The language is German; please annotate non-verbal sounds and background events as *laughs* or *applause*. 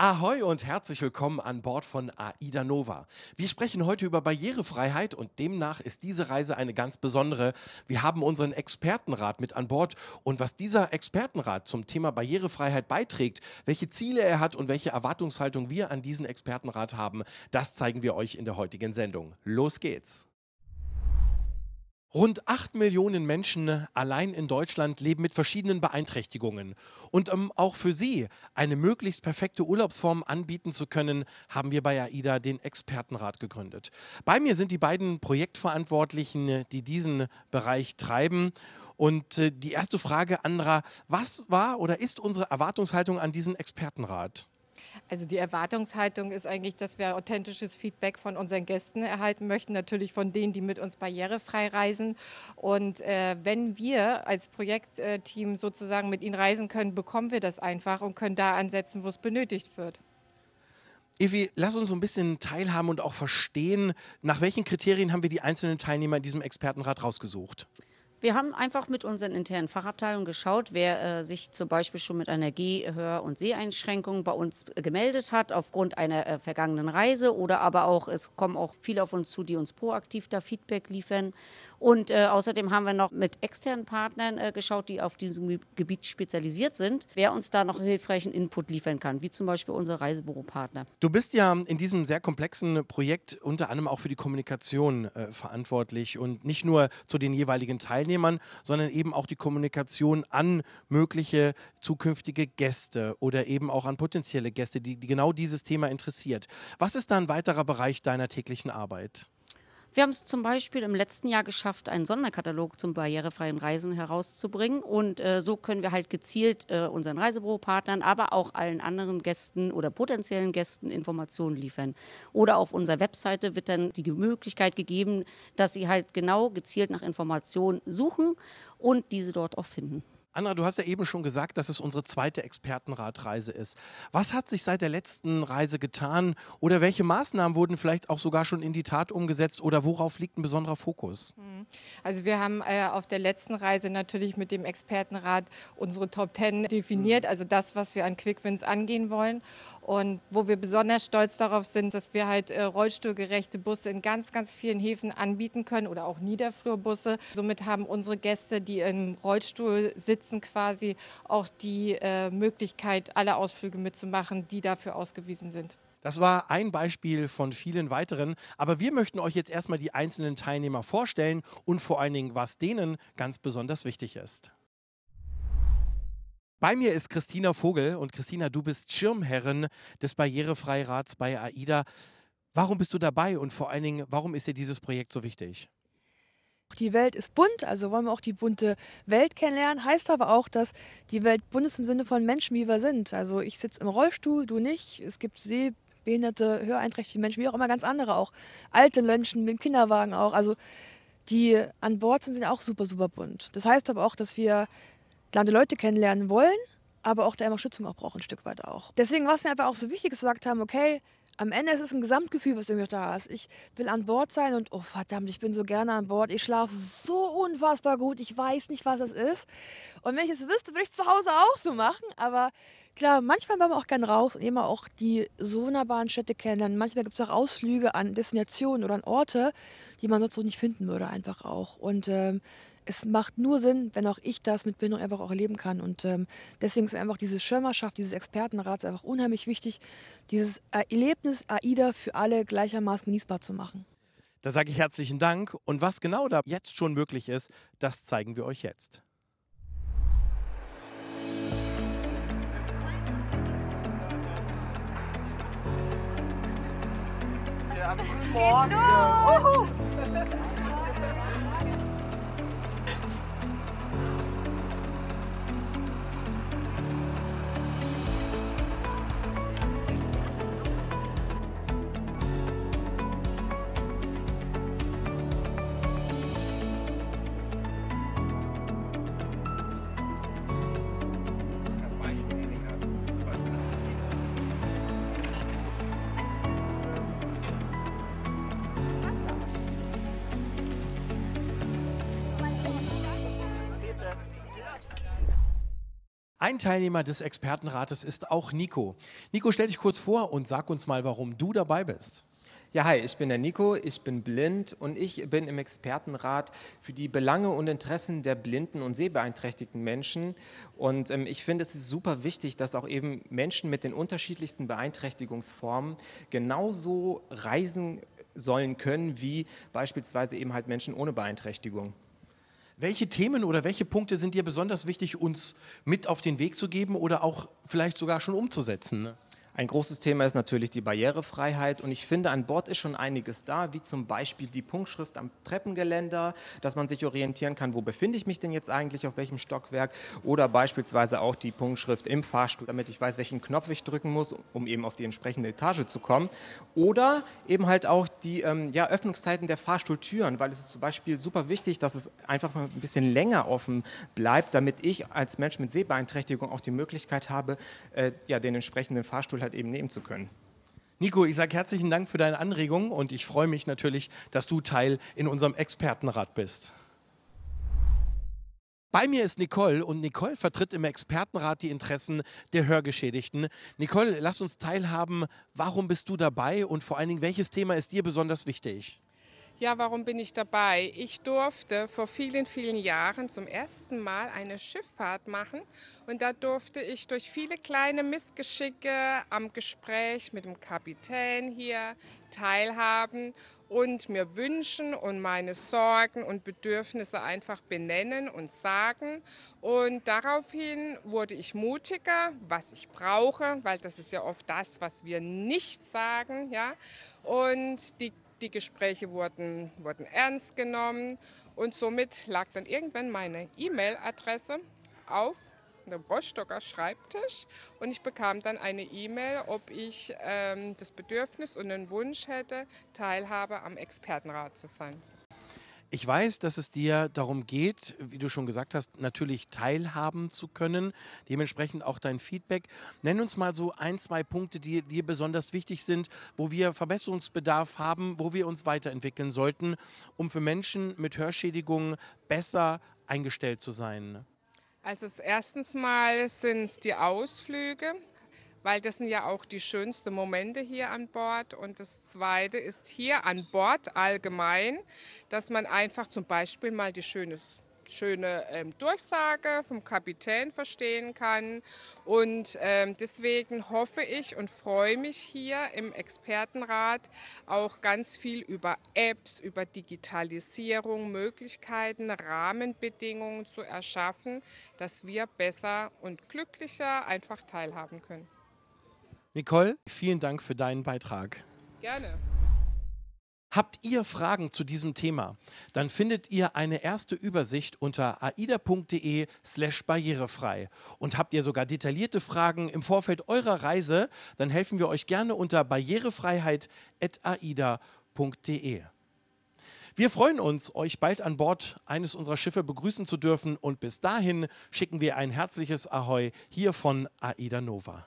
Ahoi und herzlich willkommen an Bord von AIDA Nova. Wir sprechen heute über Barrierefreiheit und demnach ist diese Reise eine ganz besondere. Wir haben unseren Expertenrat mit an Bord und was dieser Expertenrat zum Thema Barrierefreiheit beiträgt, welche Ziele er hat und welche Erwartungshaltung wir an diesen Expertenrat haben, das zeigen wir euch in der heutigen Sendung. Los geht's! Rund acht Millionen Menschen allein in Deutschland leben mit verschiedenen Beeinträchtigungen. Und um ähm, auch für sie eine möglichst perfekte Urlaubsform anbieten zu können, haben wir bei AIDA den Expertenrat gegründet. Bei mir sind die beiden Projektverantwortlichen, die diesen Bereich treiben. Und äh, die erste Frage, Andra, was war oder ist unsere Erwartungshaltung an diesen Expertenrat? Also die Erwartungshaltung ist eigentlich, dass wir authentisches Feedback von unseren Gästen erhalten möchten, natürlich von denen, die mit uns barrierefrei reisen. Und äh, wenn wir als Projektteam sozusagen mit ihnen reisen können, bekommen wir das einfach und können da ansetzen, wo es benötigt wird. Evi, lass uns so ein bisschen teilhaben und auch verstehen, nach welchen Kriterien haben wir die einzelnen Teilnehmer in diesem Expertenrat rausgesucht? Wir haben einfach mit unseren internen Fachabteilungen geschaut, wer äh, sich zum Beispiel schon mit einer Geh-, Hör- und Seheinschränkung bei uns gemeldet hat aufgrund einer äh, vergangenen Reise oder aber auch, es kommen auch viele auf uns zu, die uns proaktiv da Feedback liefern. Und äh, außerdem haben wir noch mit externen Partnern äh, geschaut, die auf diesem Gebiet spezialisiert sind, wer uns da noch hilfreichen Input liefern kann, wie zum Beispiel unsere Reisebüropartner. Du bist ja in diesem sehr komplexen Projekt unter anderem auch für die Kommunikation äh, verantwortlich und nicht nur zu den jeweiligen Teilen Teilnehmern, sondern eben auch die Kommunikation an mögliche zukünftige Gäste oder eben auch an potenzielle Gäste, die, die genau dieses Thema interessiert. Was ist da ein weiterer Bereich deiner täglichen Arbeit? Wir haben es zum Beispiel im letzten Jahr geschafft, einen Sonderkatalog zum barrierefreien Reisen herauszubringen. Und äh, so können wir halt gezielt äh, unseren Reisebüropartnern, aber auch allen anderen Gästen oder potenziellen Gästen Informationen liefern. Oder auf unserer Webseite wird dann die Möglichkeit gegeben, dass sie halt genau gezielt nach Informationen suchen und diese dort auch finden. Andra, du hast ja eben schon gesagt, dass es unsere zweite Expertenratreise ist. Was hat sich seit der letzten Reise getan oder welche Maßnahmen wurden vielleicht auch sogar schon in die Tat umgesetzt oder worauf liegt ein besonderer Fokus? Hm. Also wir haben äh, auf der letzten Reise natürlich mit dem Expertenrat unsere Top Ten definiert, hm. also das, was wir an Quickwins angehen wollen und wo wir besonders stolz darauf sind, dass wir halt äh, rollstuhlgerechte Busse in ganz, ganz vielen Häfen anbieten können oder auch Niederflurbusse. Somit haben unsere Gäste, die im Rollstuhl sitzen, Gesetzen quasi auch die äh, Möglichkeit, alle Ausflüge mitzumachen, die dafür ausgewiesen sind. Das war ein Beispiel von vielen weiteren. Aber wir möchten euch jetzt erstmal die einzelnen Teilnehmer vorstellen und vor allen Dingen, was denen ganz besonders wichtig ist. Bei mir ist Christina Vogel und Christina, du bist Schirmherrin des Barrierefreirats bei AIDA. Warum bist du dabei und vor allen Dingen, warum ist dir dieses Projekt so wichtig? Die Welt ist bunt, also wollen wir auch die bunte Welt kennenlernen. Heißt aber auch, dass die Welt bunt ist im Sinne von Menschen, wie wir sind. Also ich sitze im Rollstuhl, du nicht. Es gibt sehbehinderte, höreinträchtige Menschen, wie auch immer, ganz andere auch. Alte Menschen mit dem Kinderwagen auch. Also die an Bord sind, sind auch super, super bunt. Das heißt aber auch, dass wir lande Leute kennenlernen wollen, aber auch da immer Schützung auch brauchen, ein Stück weit auch. Deswegen war es mir einfach auch so wichtig, dass wir gesagt haben, okay, am Ende ist es ein Gesamtgefühl, was irgendwie da ist. Ich will an Bord sein und oh verdammt, ich bin so gerne an Bord. Ich schlafe so unfassbar gut. Ich weiß nicht, was es ist. Und wenn ich es wüsste, würde ich es zu Hause auch so machen. Aber klar, manchmal wollen wir auch gern raus und immer auch die so wunderbaren Städte kennen. Manchmal gibt es auch Ausflüge an Destinationen oder an Orte, die man sonst so nicht finden würde, einfach auch. Und ähm, es macht nur Sinn, wenn auch ich das mit Bindung einfach auch erleben kann. Und ähm, deswegen ist mir einfach diese Schirmerschaft, dieses Expertenrats einfach unheimlich wichtig, dieses Erlebnis AIDA für alle gleichermaßen genießbar zu machen. Da sage ich herzlichen Dank. Und was genau da jetzt schon möglich ist, das zeigen wir euch jetzt. Ja, guten Morgen. *laughs* Ein Teilnehmer des Expertenrates ist auch Nico. Nico, stell dich kurz vor und sag uns mal, warum du dabei bist. Ja, hi, ich bin der Nico, ich bin blind und ich bin im Expertenrat für die Belange und Interessen der blinden und sehbeeinträchtigten Menschen. Und ähm, ich finde, es ist super wichtig, dass auch eben Menschen mit den unterschiedlichsten Beeinträchtigungsformen genauso reisen sollen können wie beispielsweise eben halt Menschen ohne Beeinträchtigung. Welche Themen oder welche Punkte sind dir besonders wichtig, uns mit auf den Weg zu geben oder auch vielleicht sogar schon umzusetzen? Ne? Ein großes Thema ist natürlich die Barrierefreiheit und ich finde, an Bord ist schon einiges da, wie zum Beispiel die Punktschrift am Treppengeländer, dass man sich orientieren kann, wo befinde ich mich denn jetzt eigentlich, auf welchem Stockwerk oder beispielsweise auch die Punktschrift im Fahrstuhl, damit ich weiß, welchen Knopf ich drücken muss, um eben auf die entsprechende Etage zu kommen. Oder eben halt auch die ähm, ja, Öffnungszeiten der Fahrstuhltüren, weil es ist zum Beispiel super wichtig, dass es einfach mal ein bisschen länger offen bleibt, damit ich als Mensch mit Sehbeeinträchtigung auch die Möglichkeit habe, äh, ja, den entsprechenden Fahrstuhl halt halt eben nehmen zu können. Nico, ich sage herzlichen Dank für deine Anregung und ich freue mich natürlich, dass du Teil in unserem Expertenrat bist. Bei mir ist Nicole und Nicole vertritt im Expertenrat die Interessen der Hörgeschädigten. Nicole, lass uns teilhaben. Warum bist du dabei und vor allen Dingen, welches Thema ist dir besonders wichtig? Ja, warum bin ich dabei? Ich durfte vor vielen, vielen Jahren zum ersten Mal eine Schifffahrt machen und da durfte ich durch viele kleine Missgeschicke am Gespräch mit dem Kapitän hier teilhaben und mir wünschen und meine Sorgen und Bedürfnisse einfach benennen und sagen. Und daraufhin wurde ich mutiger, was ich brauche, weil das ist ja oft das, was wir nicht sagen, ja. Und die die Gespräche wurden, wurden ernst genommen und somit lag dann irgendwann meine E-Mail-Adresse auf einem Rostocker Schreibtisch und ich bekam dann eine E-Mail, ob ich ähm, das Bedürfnis und den Wunsch hätte, Teilhabe am Expertenrat zu sein. Ich weiß, dass es dir darum geht, wie du schon gesagt hast, natürlich teilhaben zu können. Dementsprechend auch dein Feedback. Nenn uns mal so ein, zwei Punkte, die dir besonders wichtig sind, wo wir Verbesserungsbedarf haben, wo wir uns weiterentwickeln sollten, um für Menschen mit Hörschädigungen besser eingestellt zu sein. Also erstens mal sind es die Ausflüge weil das sind ja auch die schönsten Momente hier an Bord. Und das Zweite ist hier an Bord allgemein, dass man einfach zum Beispiel mal die schöne, schöne ähm, Durchsage vom Kapitän verstehen kann. Und ähm, deswegen hoffe ich und freue mich hier im Expertenrat auch ganz viel über Apps, über Digitalisierung, Möglichkeiten, Rahmenbedingungen zu erschaffen, dass wir besser und glücklicher einfach teilhaben können. Nicole, vielen Dank für deinen Beitrag. Gerne. Habt ihr Fragen zu diesem Thema? Dann findet ihr eine erste Übersicht unter aida.de/slash barrierefrei. Und habt ihr sogar detaillierte Fragen im Vorfeld eurer Reise, dann helfen wir euch gerne unter barrierefreiheit.aida.de. Wir freuen uns, euch bald an Bord eines unserer Schiffe begrüßen zu dürfen und bis dahin schicken wir ein herzliches Ahoi hier von Aida Nova.